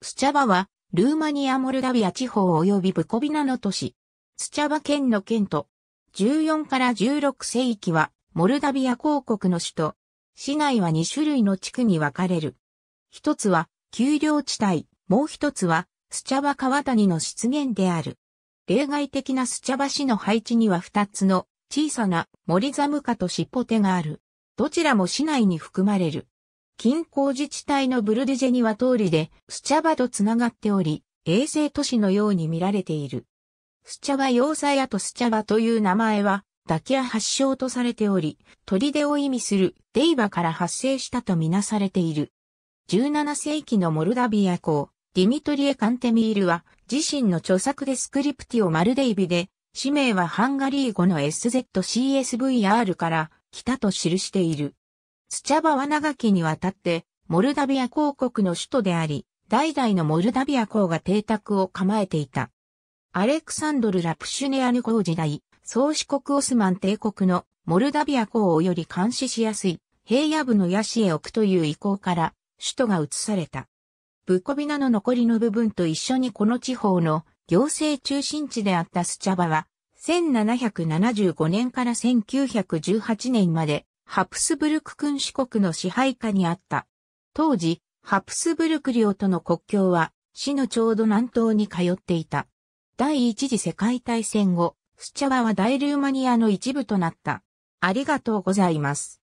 スチャバは、ルーマニア・モルダビア地方及びブコビナの都市。スチャバ県の県都。14から16世紀は、モルダビア公国の首都。市内は2種類の地区に分かれる。一つは、丘陵地帯、もう一つは、スチャバ川谷の湿原である。例外的なスチャバ市の配置には2つの小さな森ザムカとシポテがある。どちらも市内に含まれる。近郊自治体のブルデジェには通りで、スチャバと繋がっており、衛星都市のように見られている。スチャバ要塞跡スチャバという名前は、ダキア発祥とされており、砦を意味するデイバから発生したとみなされている。17世紀のモルダビア公、ディミトリエ・カンテミールは、自身の著作でスクリプティをマルデイビで、氏名はハンガリー語の SZCSVR から来たと記している。スチャバは長きにわたって、モルダビア公国の首都であり、代々のモルダビア公が邸宅を構えていた。アレクサンドル・ラプシュネアヌ公時代、宗主国オスマン帝国のモルダビア公をより監視しやすい平野部のヤシへ置くという意向から首都が移された。ブコビナの残りの部分と一緒にこの地方の行政中心地であったスチャバは1775年から1918年までハプスブルク君主国の支配下にあった。当時、ハプスブルク領との国境は、市のちょうど南東に通っていた。第一次世界大戦後、スチャワは大ルーマニアの一部となった。ありがとうございます。